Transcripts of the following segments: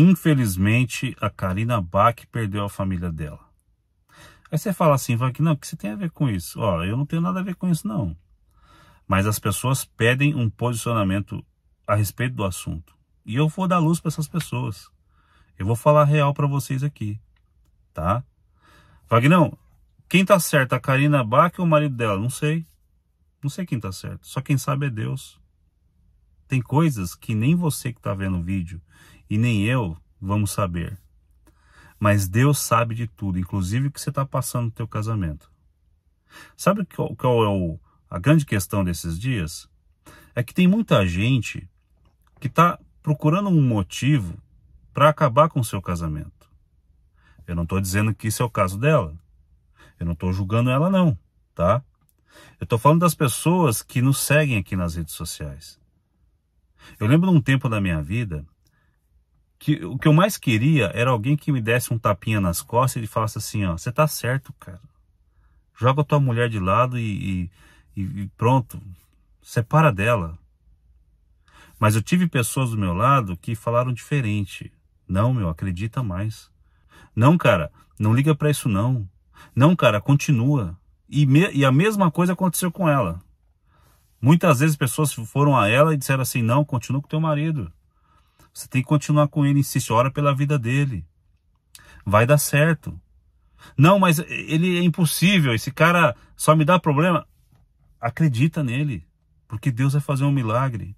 Infelizmente, a Karina Bach perdeu a família dela. Aí você fala assim, Wagner, o que você tem a ver com isso? Ó, eu não tenho nada a ver com isso, não. Mas as pessoas pedem um posicionamento a respeito do assunto. E eu vou dar luz para essas pessoas. Eu vou falar real para vocês aqui, tá? Vagnão, quem tá certo, a Karina Bach ou o marido dela? Não sei. Não sei quem tá certo. Só quem sabe é Deus. Tem coisas que nem você que tá vendo o vídeo e nem eu vamos saber. Mas Deus sabe de tudo, inclusive o que você está passando no teu casamento. Sabe qual, qual é o, a grande questão desses dias? É que tem muita gente que está procurando um motivo para acabar com o seu casamento. Eu não estou dizendo que isso é o caso dela. Eu não estou julgando ela não, tá? Eu estou falando das pessoas que nos seguem aqui nas redes sociais. Eu lembro de um tempo da minha vida que o que eu mais queria era alguém que me desse um tapinha nas costas e falasse assim, ó, você tá certo, cara. Joga tua mulher de lado e, e, e pronto, separa dela. Mas eu tive pessoas do meu lado que falaram diferente. Não, meu, acredita mais. Não, cara, não liga para isso não. Não, cara, continua. E, me, e a mesma coisa aconteceu com ela. Muitas vezes pessoas foram a ela e disseram assim: não, continua com teu marido. Você tem que continuar com ele, insiste, ora pela vida dele. Vai dar certo. Não, mas ele é impossível, esse cara só me dá problema. Acredita nele, porque Deus vai fazer um milagre.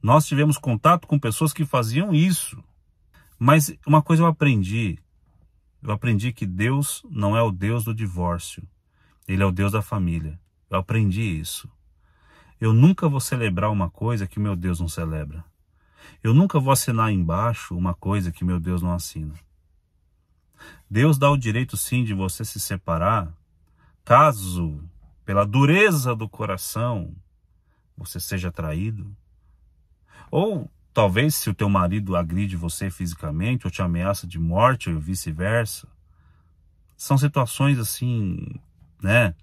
Nós tivemos contato com pessoas que faziam isso. Mas uma coisa eu aprendi. Eu aprendi que Deus não é o Deus do divórcio. Ele é o Deus da família. Eu aprendi isso. Eu nunca vou celebrar uma coisa que meu Deus não celebra. Eu nunca vou assinar embaixo uma coisa que meu Deus não assina. Deus dá o direito sim de você se separar, caso, pela dureza do coração, você seja traído. Ou talvez se o teu marido agride você fisicamente ou te ameaça de morte ou vice-versa. São situações assim, né,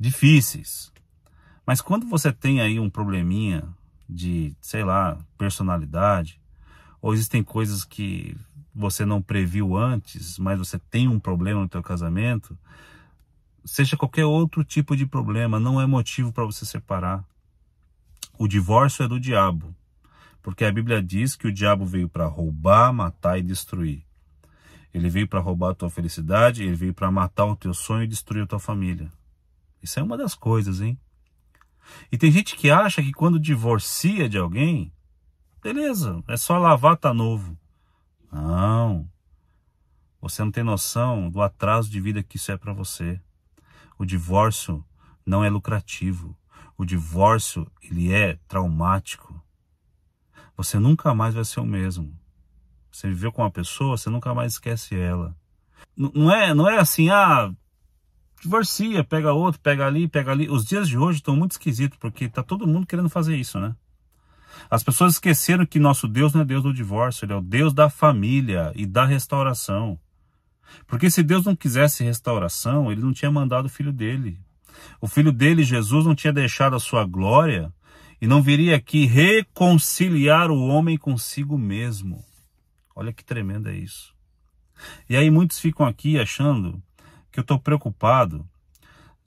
difíceis. Mas quando você tem aí um probleminha de, sei lá, personalidade, ou existem coisas que você não previu antes, mas você tem um problema no teu casamento, seja qualquer outro tipo de problema, não é motivo para você separar. O divórcio é do diabo, porque a Bíblia diz que o diabo veio para roubar, matar e destruir. Ele veio para roubar a tua felicidade, ele veio para matar o teu sonho e destruir a tua família. Isso é uma das coisas, hein? E tem gente que acha que quando divorcia de alguém, beleza, é só lavar, tá novo. Não. Você não tem noção do atraso de vida que isso é para você. O divórcio não é lucrativo. O divórcio, ele é traumático. Você nunca mais vai ser o mesmo. Você viveu com uma pessoa, você nunca mais esquece ela. N não é, não é assim, ah, divorcia, pega outro, pega ali, pega ali. Os dias de hoje estão muito esquisitos, porque está todo mundo querendo fazer isso, né? As pessoas esqueceram que nosso Deus não é Deus do divórcio, ele é o Deus da família e da restauração. Porque se Deus não quisesse restauração, ele não tinha mandado o filho dele. O filho dele, Jesus, não tinha deixado a sua glória e não viria aqui reconciliar o homem consigo mesmo. Olha que tremendo é isso. E aí muitos ficam aqui achando que eu tô preocupado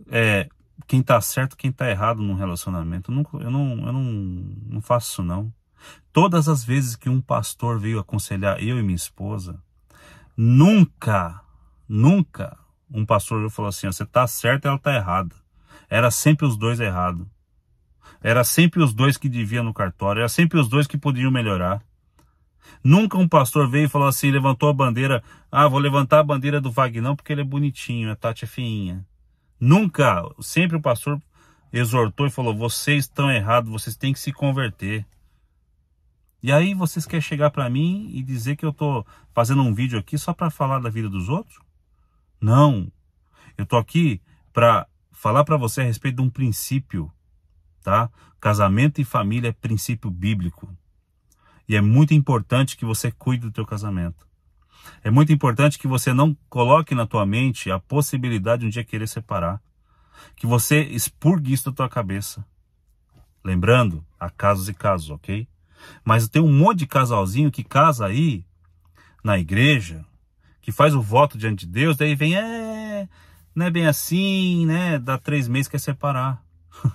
é quem tá certo, quem tá errado num relacionamento. Eu não, eu não, eu não, não faço isso, não. Todas as vezes que um pastor veio aconselhar eu e minha esposa, nunca, nunca um pastor falou assim: você tá certo, ela tá errada. Era sempre os dois errados. Era sempre os dois que deviam no cartório, era sempre os dois que podiam melhorar. Nunca um pastor veio e falou assim, levantou a bandeira, ah, vou levantar a bandeira do Vagnão porque ele é bonitinho, a Tati é feinha. Nunca, sempre o pastor exortou e falou, vocês estão errados, vocês têm que se converter. E aí vocês querem chegar para mim e dizer que eu tô fazendo um vídeo aqui só para falar da vida dos outros? Não. Eu tô aqui para falar para você a respeito de um princípio, tá? Casamento e família é princípio bíblico. E é muito importante que você cuide do teu casamento. É muito importante que você não coloque na tua mente a possibilidade de um dia querer separar. Que você expurgue isso da tua cabeça. Lembrando, há casos e casos, ok? Mas tem um monte de casalzinho que casa aí na igreja, que faz o voto diante de Deus, daí vem, é, não é bem assim, né? Dá três meses quer separar.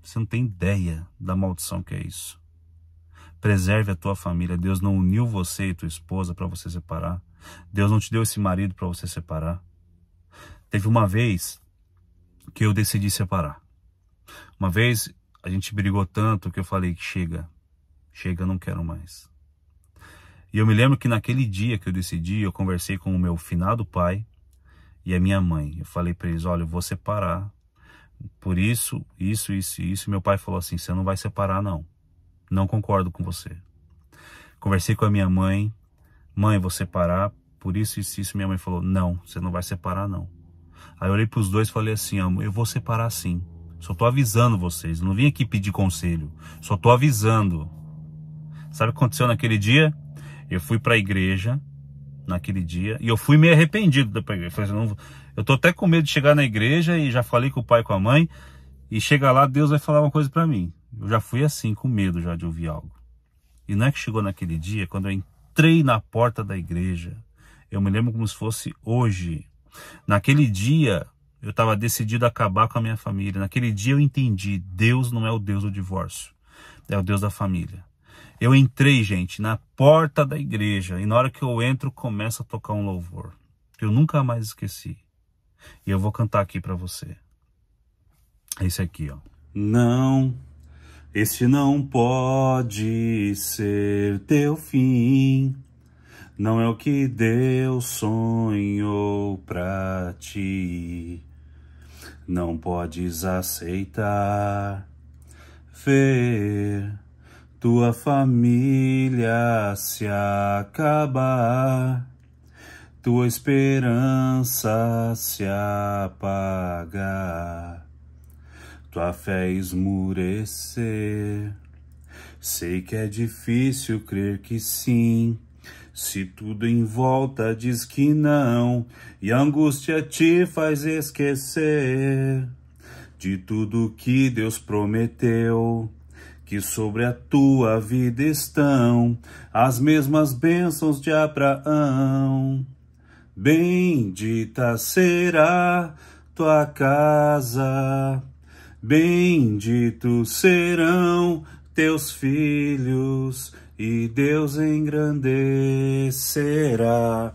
você não tem ideia da maldição que é isso. Preserve a tua família. Deus não uniu você e tua esposa para você separar. Deus não te deu esse marido para você separar. Teve uma vez que eu decidi separar. Uma vez a gente brigou tanto que eu falei que chega, chega, não quero mais. E eu me lembro que naquele dia que eu decidi, eu conversei com o meu finado pai e a minha mãe. Eu falei para eles: olha, eu vou separar. Por isso, isso, isso, isso. Meu pai falou assim: você não vai separar, não não concordo com você. Conversei com a minha mãe, mãe, vou separar, por isso e isso, isso. Minha mãe falou, não, você não vai separar não. Aí eu olhei para os dois e falei assim, amo, eu vou separar sim. Só tô avisando vocês, não vim aqui pedir conselho, só tô avisando. Sabe o que aconteceu naquele dia? Eu fui para a igreja naquele dia e eu fui meio arrependido da igreja. Eu, falei, assim, não, eu tô até com medo de chegar na igreja e já falei com o pai e com a mãe e chega lá, Deus vai falar uma coisa para mim. Eu já fui assim, com medo já de ouvir algo. E não é que chegou naquele dia, quando eu entrei na porta da igreja, eu me lembro como se fosse hoje. Naquele dia, eu estava decidido a acabar com a minha família. Naquele dia eu entendi, Deus não é o Deus do divórcio, é o Deus da família. Eu entrei, gente, na porta da igreja e na hora que eu entro começa a tocar um louvor que eu nunca mais esqueci. E eu vou cantar aqui para você. É esse aqui, ó. Não este não pode ser teu fim, não é o que Deus sonhou para ti. Não podes aceitar ver tua família se acabar, tua esperança se apagar tua fé esmurecer. Sei que é difícil crer que sim, se tudo em volta diz que não, e a angústia te faz esquecer de tudo que Deus prometeu. Que sobre a tua vida estão as mesmas bênçãos de Abraão. Bendita será tua casa Benditos serão teus filhos, e Deus engrandecerá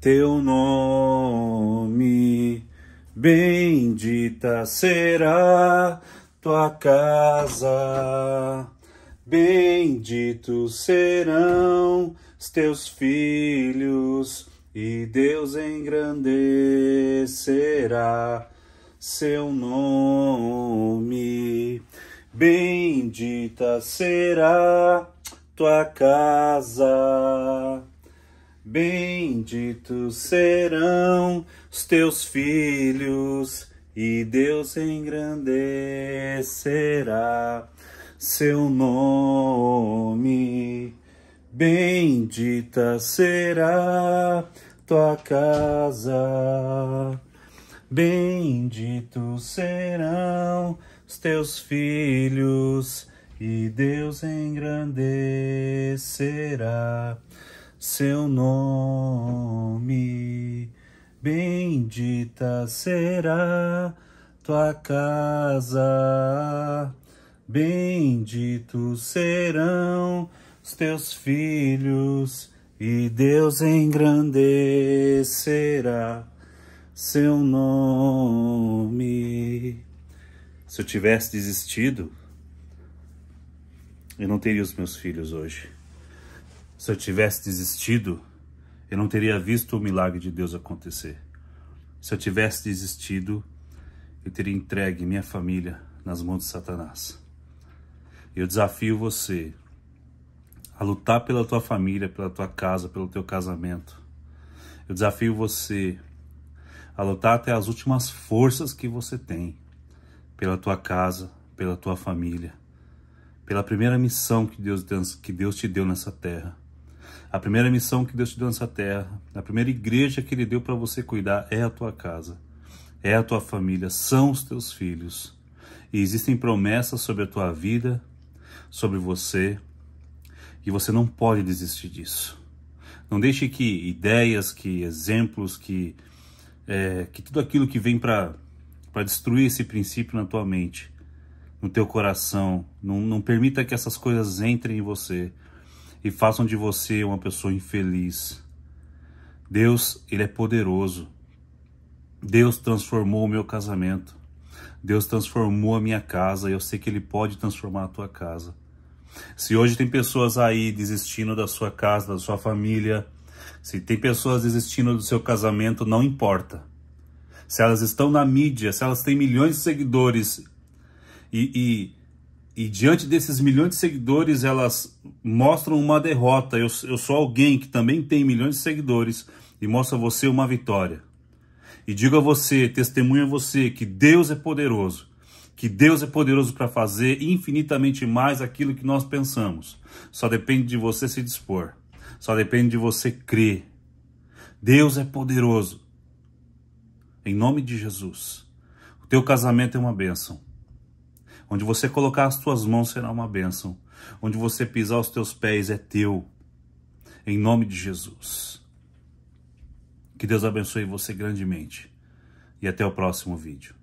teu nome. Bendita será tua casa, benditos serão os teus filhos, e Deus engrandecerá seu nome. Bendita será tua casa, benditos serão os teus filhos, e Deus engrandecerá seu nome. Bendita será tua casa. Benditos serão os teus filhos, e Deus engrandecerá seu nome. Bendita será tua casa, benditos serão os teus filhos, e Deus engrandecerá seu nome. Se eu tivesse desistido, eu não teria os meus filhos hoje. Se eu tivesse desistido, eu não teria visto o milagre de Deus acontecer. Se eu tivesse desistido, eu teria entregue minha família nas mãos de Satanás. Eu desafio você a lutar pela tua família, pela tua casa, pelo teu casamento. Eu desafio você a lutar até as últimas forças que você tem, pela tua casa, pela tua família, pela primeira missão que Deus, que Deus te deu nessa terra. A primeira missão que Deus te deu nessa terra, a primeira igreja que Ele deu para você cuidar é a tua casa, é a tua família, são os teus filhos. E existem promessas sobre a tua vida, sobre você, e você não pode desistir disso. Não deixe que ideias, que exemplos, que é, que tudo aquilo que vem para destruir esse princípio na tua mente, no teu coração, não, não permita que essas coisas entrem em você e façam de você uma pessoa infeliz. Deus, Ele é poderoso. Deus transformou o meu casamento. Deus transformou a minha casa e eu sei que Ele pode transformar a tua casa. Se hoje tem pessoas aí desistindo da sua casa, da sua família, se tem pessoas desistindo do seu casamento, não importa. Se elas estão na mídia, se elas têm milhões de seguidores e, e, e diante desses milhões de seguidores elas mostram uma derrota. Eu, eu sou alguém que também tem milhões de seguidores e mostra a você uma vitória. E digo a você, testemunho a você, que Deus é poderoso que Deus é poderoso para fazer infinitamente mais aquilo que nós pensamos. Só depende de você se dispor. Só depende de você crer. Deus é poderoso. Em nome de Jesus. O teu casamento é uma bênção. Onde você colocar as tuas mãos será uma bênção. Onde você pisar os teus pés é teu. Em nome de Jesus. Que Deus abençoe você grandemente. E até o próximo vídeo.